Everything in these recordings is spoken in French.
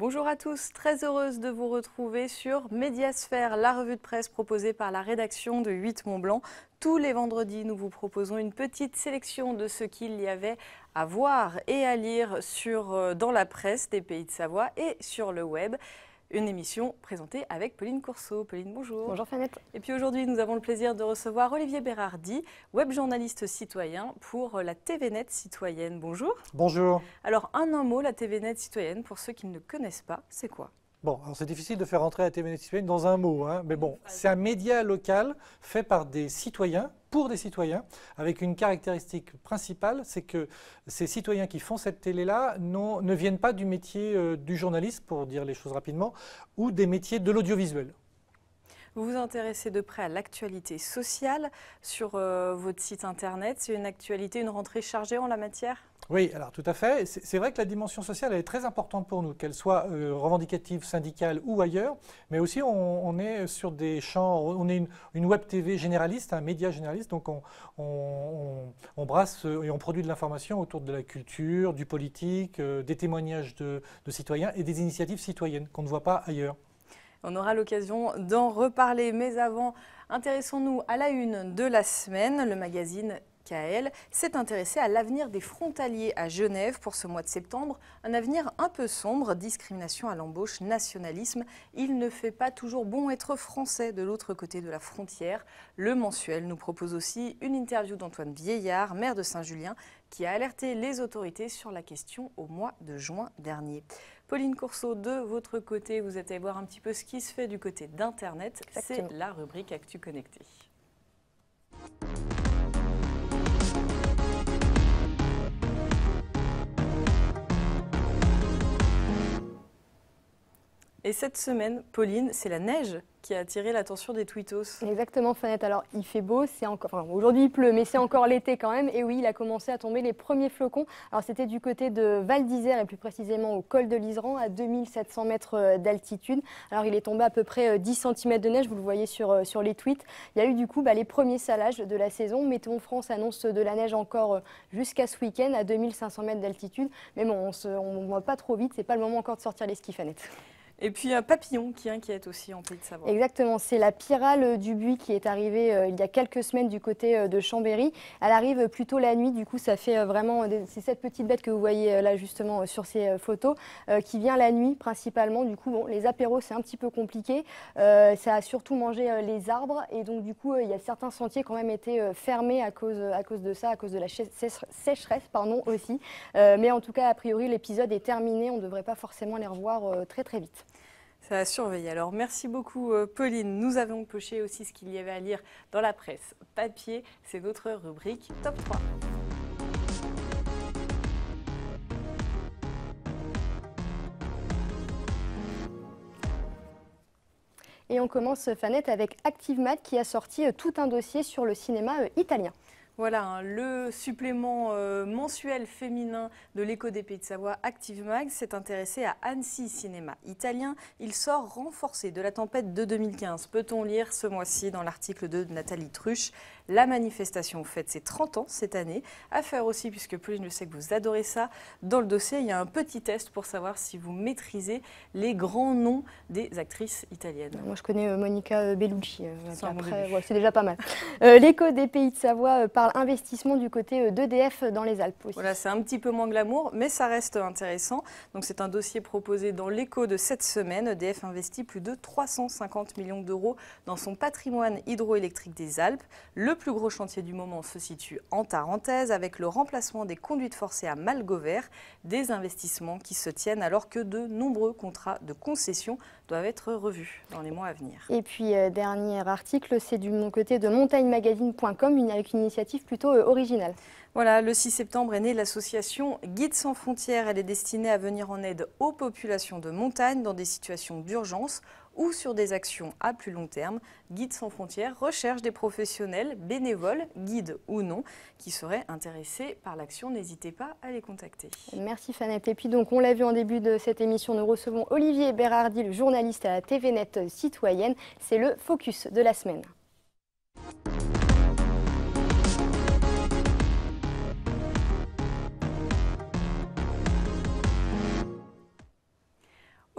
Bonjour à tous, très heureuse de vous retrouver sur Médiasphère, la revue de presse proposée par la rédaction de 8 Mont Blanc. Tous les vendredis, nous vous proposons une petite sélection de ce qu'il y avait à voir et à lire sur, euh, dans la presse des Pays de Savoie et sur le web une émission présentée avec Pauline Courceau. Pauline, bonjour. Bonjour Fanette. Et puis aujourd'hui, nous avons le plaisir de recevoir Olivier Bérardi, webjournaliste citoyen pour la TVNet citoyenne. Bonjour. Bonjour. Alors, un, un mot, la TVNet citoyenne, pour ceux qui ne connaissent pas, c'est quoi Bon, alors c'est difficile de faire entrer la TVNet citoyenne dans un mot, hein, mais bon, c'est un média local fait par des citoyens pour des citoyens, avec une caractéristique principale, c'est que ces citoyens qui font cette télé-là ne viennent pas du métier euh, du journaliste, pour dire les choses rapidement, ou des métiers de l'audiovisuel. Vous vous intéressez de près à l'actualité sociale sur euh, votre site internet. C'est une actualité, une rentrée chargée en la matière oui, alors tout à fait. C'est vrai que la dimension sociale est très importante pour nous, qu'elle soit euh, revendicative, syndicale ou ailleurs. Mais aussi, on, est sur des champs, on est une, web TV généraliste, un média généraliste, donc on, brasse euh, et on produit de l'information autour de la culture, du politique, euh, des témoignages de, de citoyens et des initiatives citoyennes qu'on ne voit pas ailleurs. On aura l'occasion d'en reparler, mais avant, intéressons-nous à la une de la semaine, le magazine elle s'est intéressé à l'avenir des frontaliers à Genève pour ce mois de septembre. Un avenir un peu sombre, discrimination à l'embauche, nationalisme. Il ne fait pas toujours bon être français de l'autre côté de la frontière. Le mensuel nous propose aussi une interview d'Antoine Vieillard, maire de Saint-Julien, qui a alerté les autorités sur la question au mois de juin dernier. Pauline Courceau, de votre côté, vous êtes allée voir un petit peu ce qui se fait du côté d'Internet. C'est la rubrique Actu Connecté. Et cette semaine, Pauline, c'est la neige qui a attiré l'attention des tweetos. Exactement, Fanette. Alors, il fait beau, c'est encore. Enfin, aujourd'hui, il pleut, mais c'est encore l'été quand même. Et oui, il a commencé à tomber les premiers flocons. Alors, c'était du côté de Val d'Isère et plus précisément au col de l'Iseran, à 2700 mètres euh, d'altitude. Alors, il est tombé à peu près 10 euh, cm de neige, vous le voyez sur, euh, sur les tweets. Il y a eu du coup bah, les premiers salages de la saison. Météo France annonce de la neige encore jusqu'à ce week-end, à 2500 mètres d'altitude. Mais bon, on ne voit pas trop vite, c'est pas le moment encore de sortir les skis, Fanette. Et puis un papillon qui inquiète aussi en Pays de Savoie. Exactement, c'est la pyrale du buis qui est arrivée euh, il y a quelques semaines du côté euh, de Chambéry. Elle arrive plutôt la nuit, du coup ça fait euh, vraiment, c'est cette petite bête que vous voyez là justement sur ces photos, qui vient la nuit principalement. Du coup, bon, les apéros c'est un petit peu compliqué, ça a surtout mangé les arbres et donc du coup il y a certains sentiers qui ont même été fermés à cause, à cause de ça, à cause de la sécheresse pardon aussi. mais en tout cas, a priori l'épisode est terminé, on ne devrait pas forcément les revoir très très vite. Ça a Alors merci beaucoup euh, Pauline. Nous avons poché aussi ce qu'il y avait à lire dans la presse papier. C'est notre rubrique Top 3. Et on commence, Fanette, avec ActiveMath qui a sorti euh, tout un dossier sur le cinéma euh, italien. Voilà, hein, le supplément euh, mensuel féminin de l'écho des Pays de Savoie, Active Mag, s'est intéressé à Annecy Cinéma italien. Il sort renforcé de la tempête de 2015. Peut-on lire ce mois-ci dans l'article de Nathalie Truche la manifestation faites, ses 30 ans cette année. À faire aussi, puisque Pauline, je sais que vous adorez ça. Dans le dossier, il y a un petit test pour savoir si vous maîtrisez les grands noms des actrices italiennes. Moi, je connais euh, Monica euh, Bellucci. Euh, c'est déjà pas mal. L'écho des pays de Savoie parle investissement du côté d'EDF dans les Alpes Voilà, c'est un petit peu moins glamour, mais ça reste intéressant. Donc, c'est un dossier proposé dans l'écho de cette semaine. EDF investit plus de 350 millions d'euros dans son patrimoine hydroélectrique des Alpes. Le le plus gros chantier du moment se situe en Tarentaise avec le remplacement des conduites forcées à Malgovert. des investissements qui se tiennent alors que de nombreux contrats de concession doivent être revus dans les mois à venir. Et puis, euh, dernier article, c'est du mon côté de montagnemagazine.com avec une initiative plutôt euh, originale. Voilà, le 6 septembre est née l'association Guides sans frontières. Elle est destinée à venir en aide aux populations de montagne dans des situations d'urgence ou sur des actions à plus long terme. Guides sans frontières recherche des professionnels, bénévoles, guides ou non, qui seraient intéressés par l'action. N'hésitez pas à les contacter. Merci Fanette. Et puis donc, on l'a vu en début de cette émission, nous recevons Olivier Berardi, le journaliste à la TVNet citoyenne. C'est le focus de la semaine.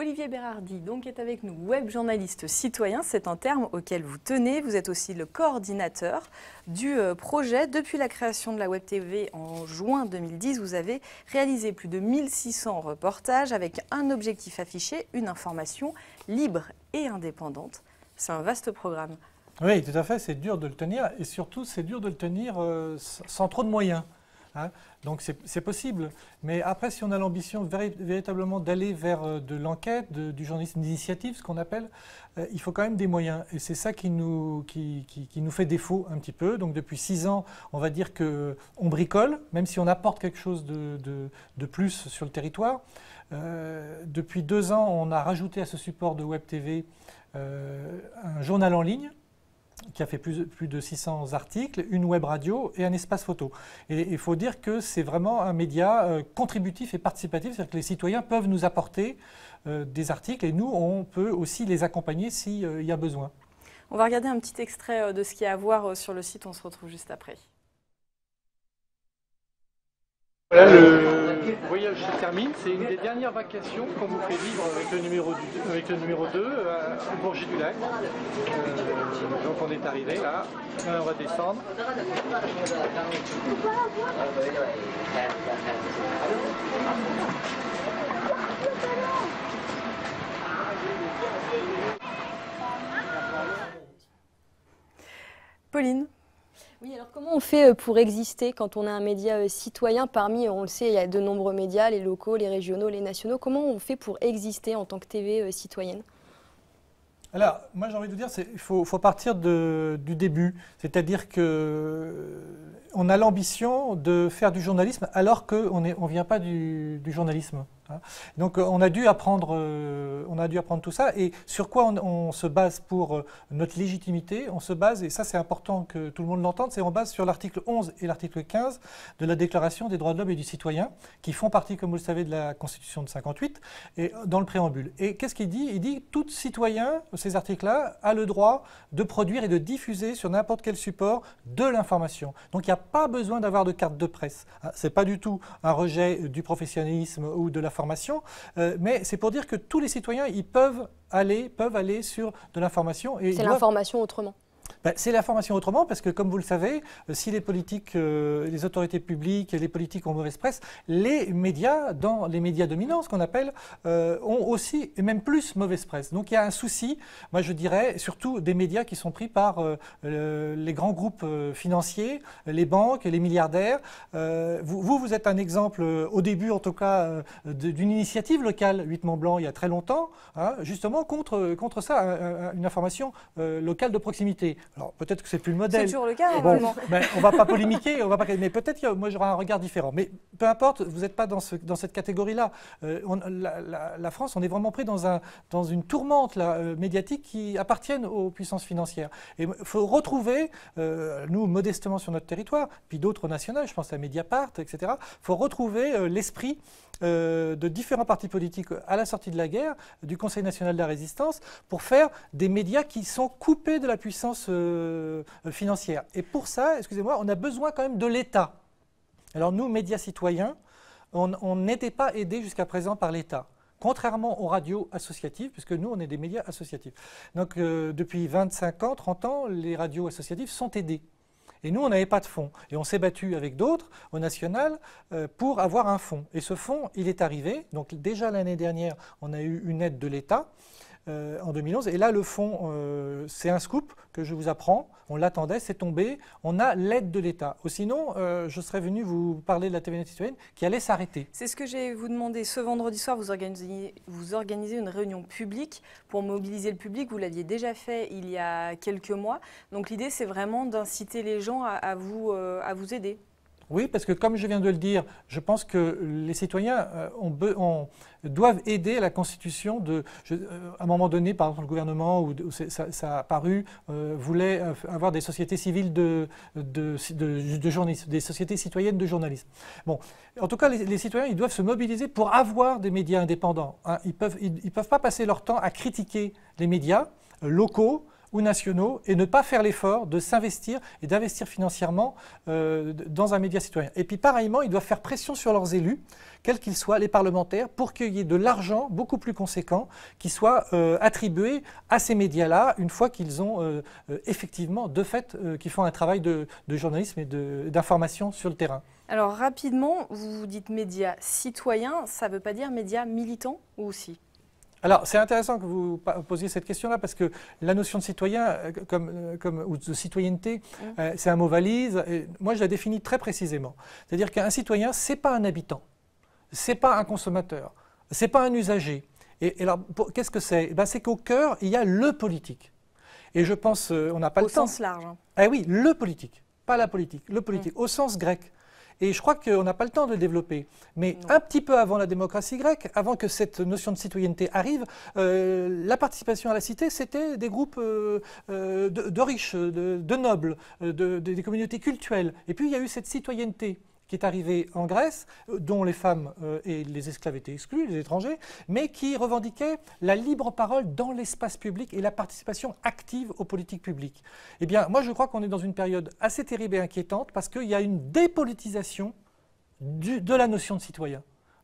Olivier Bérardi donc, est avec nous, web journaliste citoyen, c'est un terme auquel vous tenez. Vous êtes aussi le coordinateur du euh, projet. Depuis la création de la Web TV en juin 2010, vous avez réalisé plus de 1600 reportages avec un objectif affiché, une information libre et indépendante. C'est un vaste programme. Oui, tout à fait, c'est dur de le tenir et surtout c'est dur de le tenir euh, sans trop de moyens. Hein. Donc c'est possible. Mais après, si on a l'ambition véritablement d'aller vers euh, de l'enquête, du journalisme d'initiative, ce qu'on appelle, euh, il faut quand même des moyens. Et c'est ça qui nous, qui, nous fait défaut un petit peu. Donc depuis six ans, on va dire qu'on euh, bricole, même si on apporte quelque chose de, plus sur le territoire. depuis deux ans, on a rajouté à ce support de Web TV un journal en ligne qui a fait plus, plus, de 600 articles, une web radio et un espace photo. Et il faut dire que c'est vraiment un média euh, contributif et participatif, c'est-à-dire que les citoyens peuvent nous apporter euh, des articles et nous, on peut aussi les accompagner s'il euh, y a besoin. On va regarder un petit extrait de ce qu'il y a à voir sur le site, on se retrouve juste après. Voyage se termine, c'est une des dernières vacations qu'on vous fait vivre avec le numéro, 2 euh, au Bourget du Lac. Euh, donc on est arrivé là, euh, on va descendre. Pauline oui, alors comment on fait euh, pour exister quand on a un média euh, citoyen parmi, euh, on le sait, il y a de nombreux médias, les locaux, les régionaux, les nationaux. Comment on fait pour exister en tant que TV citoyenne alors, moi j'ai envie de vous dire, il faut, partir du début, c'est-à-dire que on a l'ambition de faire du journalisme alors qu'on ne on vient pas du journalisme. Hein. Donc euh, on a dû apprendre, euh, on a dû apprendre tout ça. Et sur quoi on, se base pour euh, notre légitimité On se base, et ça c'est important que tout le monde l'entende, c'est on base sur l'article 11 et l'article 15 de la Déclaration des droits de l'homme et du citoyen, qui font partie, comme vous le savez, de la Constitution de 58 et dans le préambule. Et qu'est-ce qu'il dit Il dit tout citoyen, ces articles-là, a le droit de produire et de diffuser sur n'importe quel support de l'information. Donc il n'y a pas besoin d'avoir de carte de presse. Ah, Ce n'est pas du tout un rejet du professionnalisme ou de la euh, mais c'est pour dire que tous les citoyens, ils peuvent aller, peuvent aller sur de l'information. C'est l'information autrement. Bah, c'est la formation autrement, parce que comme vous le savez, euh, si les politiques, euh, les autorités publiques les politiques ont mauvaise presse, les médias, dans les médias dominants, ce qu'on appelle, euh, ont aussi, et même plus, mauvaise presse. Donc il y a un souci, moi je dirais, surtout des médias qui sont pris par les grands groupes financiers, les banques, les milliardaires. vous, vous, êtes un exemple, au début en tout cas, d'une initiative locale, 8 Mont Blanc, il y a très longtemps, hein, justement contre, contre ça, une information locale de proximité. Alors peut-être que c'est plus le modèle. C'est toujours le cas, bon, ben, on va pas polémiquer, on va pas, mais peut-être que moi j'aurai un regard différent. Mais peu importe, vous n'êtes pas dans, cette catégorie-là. Euh, la, France, on est vraiment pris dans, une tourmente euh, médiatique qui appartient aux puissances financières. Et il faut retrouver, euh, nous modestement sur notre territoire, puis d'autres nationales, je pense à Mediapart, etc., il faut retrouver l'esprit euh, de différents partis politiques à la sortie de la guerre, du Conseil national de la résistance, pour faire des médias qui sont coupés de la puissance euh, financière. Et pour ça, excusez-moi, on a besoin quand même de l'État. Alors nous, médias citoyens, on n'était pas aidés jusqu'à présent par l'État contrairement aux radios associatives, puisque nous, on est des médias associatifs. Donc, euh, depuis 25 ans, 30 ans, les radios associatives sont aidées. Et nous, on n'avait pas de fonds. Et on s'est battu avec d'autres au national euh, pour avoir un fonds. Et ce fonds, il est arrivé. Donc déjà l'année dernière, on a eu une aide de l'État. Euh, en 2011. Et là, le fond, euh, c'est un scoop que je vous apprends. On l'attendait, c'est tombé. On a l'aide de l'État. Ou sinon, euh, je serais venu vous parler de la TVN citoyenne qui allait s'arrêter. C'est ce que j'ai vous demandé. Ce vendredi soir, vous organisez, vous une réunion publique pour mobiliser le public. Vous l'aviez déjà fait il y a quelques mois. Donc l'idée, c'est vraiment d'inciter les gens à vous, à vous aider. Oui, parce que comme je viens de le dire, je pense que les citoyens euh, doivent aider à la constitution de... Euh, à un moment donné, par exemple, le gouvernement, ou ça, a paru, euh, voulait avoir des sociétés civiles de, des sociétés citoyennes de journalistes. Bon, en tout cas, les, citoyens, ils doivent se mobiliser pour avoir des médias indépendants. Hein. Ils ne peuvent pas passer leur temps à critiquer les médias locaux, ou nationaux et ne pas faire l'effort de s'investir et d'investir financièrement euh, dans un média citoyen. Et puis pareillement, ils doivent faire pression sur leurs élus, quels qu'ils soient, les parlementaires, pour qu'il y ait de l'argent beaucoup plus conséquent qui soit euh, attribué à ces médias-là une fois qu'ils ont euh, effectivement, de fait, qu'ils font un travail de, journalisme et d'information sur le terrain. Alors rapidement, vous dites médias citoyens, ça ne veut pas dire médias militants ou aussi alors, c'est intéressant que vous posiez cette question-là parce que la notion de citoyen euh, euh, comme, ou de citoyenneté, mmh. euh, c'est un mot valise. moi, je la définis très précisément. C'est-à-dire qu'un citoyen, c'est pas un habitant, c'est pas un consommateur, c'est pas un usager. Et, alors, qu'est-ce que c'est eh ben, C'est qu'au cœur, il y a le politique. Et je pense, on n'a pas Au sens large. Hein. Eh oui, le politique, pas la politique, le politique, mmh. au sens grec. Et je crois qu'on n'a pas le temps de développer. Mais un petit peu avant la démocratie grecque, avant que cette notion de citoyenneté arrive, euh, la participation à la cité, c'était des groupes euh, euh, de, riches, de, nobles, des communautés culturelles. Et puis il y a eu cette citoyenneté qui est arrivé en Grèce, euh, dont les femmes euh, et les esclaves étaient exclus, les étrangers, mais qui revendiquait la libre parole dans l'espace public et la participation active aux politiques publiques. Eh bien, moi, je crois qu'on est dans une période assez terrible et inquiétante parce qu'il y a une dépolitisation de la notion de citoyen.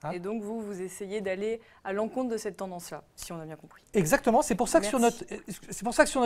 Ah. et donc, vous, vous essayez d'aller à l'encontre de cette tendance-là, si on a bien compris. Exactement. C'est pour, ça que sur notre,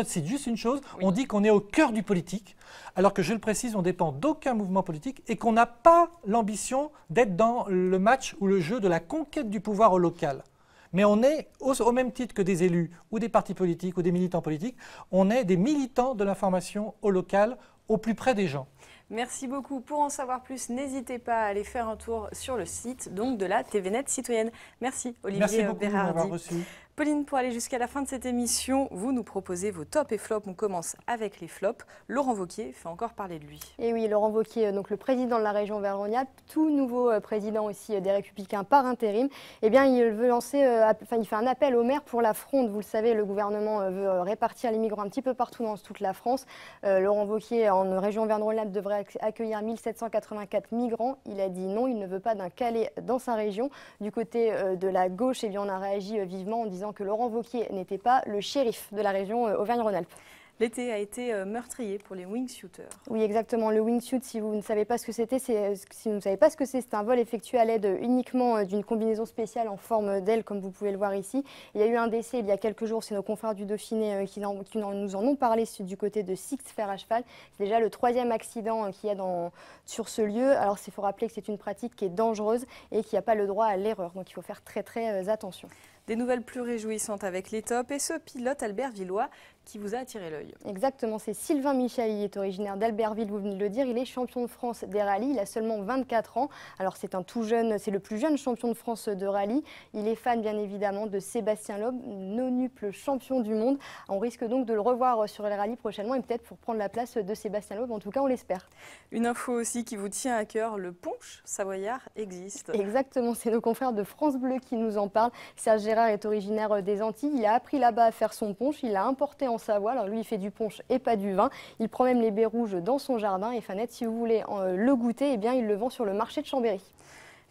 site, juste une chose, on dit qu'on est au cœur du politique, alors que, je le précise, on dépend d'aucun mouvement politique et qu'on n'a pas l'ambition d'être dans le match ou le jeu de la conquête du pouvoir au local. Mais on est, au, même titre que des élus ou des partis politiques ou des militants politiques, on est des militants de l'information au local, au plus près des gens. Merci beaucoup. Pour en savoir plus, n'hésitez pas à aller faire un tour sur le site donc de la TVNet citoyenne. Merci Olivier Merci Pauline, pour aller jusqu'à la fin de cette émission, vous nous proposez vos tops et flops. On commence avec les flops. Laurent Vauquier fait encore parler de lui. Et oui, Laurent Vauquier, euh, donc le président de la région Véroniac, tout nouveau euh, président aussi euh, des Républicains par intérim, eh bien, il veut lancer, enfin, il fait un appel au maire pour la fronde. Vous le savez, le gouvernement veut répartir les migrants un petit peu partout dans toute la France. Laurent Vauquier, en région Véroniac, devrait accueillir 1784 migrants. Il a dit non, il ne veut pas d'un Calais dans sa région. Du côté de la gauche, eh bien, on a réagi vivement en disant que Laurent Vauquier n'était pas le shérif de la région euh, Auvergne-Rhône-Alpes. L'été a été euh, meurtrier pour les wingshooters. Oui, exactement. Le wingshoot, si vous ne savez pas ce que c'était, euh, si vous ne savez pas ce que c'est, c'est un vol effectué à l'aide uniquement d'une combinaison spéciale en forme d'aile, comme vous pouvez le voir ici. Il y a eu un décès il y a quelques jours. C'est nos confrères du Dauphiné qui, nous en ont parlé du côté de Six Fer à cheval. C'est déjà le troisième accident qu'il y a dans, sur ce lieu. Alors, il faut rappeler que c'est une pratique qui est dangereuse et qui n'a pas le droit à l'erreur. Donc, il faut faire très très attention. Des nouvelles plus réjouissantes avec les tops et ce pilote Albert Villois qui vous a attiré l'œil. Exactement, c'est Sylvain Michel, il est originaire d'Albertville, vous venez de le dire, il est champion de France des rallyes, il a seulement 24 ans, alors c'est un tout jeune, c'est le plus jeune champion de France de rallye, il est fan bien évidemment de Sébastien Loeb, nonuple champion du monde, on risque donc de le revoir sur les rallyes prochainement et peut-être pour prendre la place de Sébastien Loeb, en tout cas on l'espère. Une info aussi qui vous tient à cœur, le punch savoyard existe. Exactement, c'est nos confrères de France Bleu qui nous en parlent, Serge est originaire euh, des Antilles. Il a appris là-bas à faire son ponche, Il l'a importé en Savoie. Alors lui, il fait du ponche et pas du vin. Il prend même les baies rouges dans son jardin. Et Fanette, si vous voulez euh, le goûter, eh bien, il le vend sur le marché de Chambéry.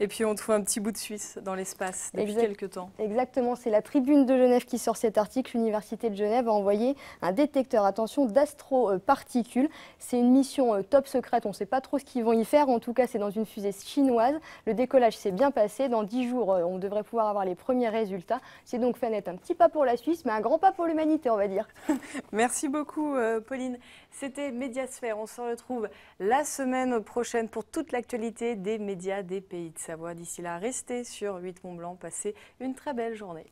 Et puis on trouve un petit bout de Suisse dans l'espace depuis quelques temps. Exactement, c'est la Tribune de Genève qui sort cet article. L'Université de Genève a envoyé un détecteur, attention, d'astroparticules. C'est une mission euh, top secrète, on ne sait pas trop ce qu'ils vont y faire. En tout cas, c'est dans une fusée chinoise. Le décollage s'est bien passé. Dans 10 jours, euh, on devrait pouvoir avoir les premiers résultats. C'est donc, fanet un petit pas pour la Suisse, mais un grand pas pour l'humanité, on va dire. Merci beaucoup, euh, Pauline. C'était Médiasphère. On se retrouve la semaine prochaine pour toute l'actualité des médias des pays de Savoie. D'ici là, restez sur 8 Mont Blanc. Passez une très belle journée.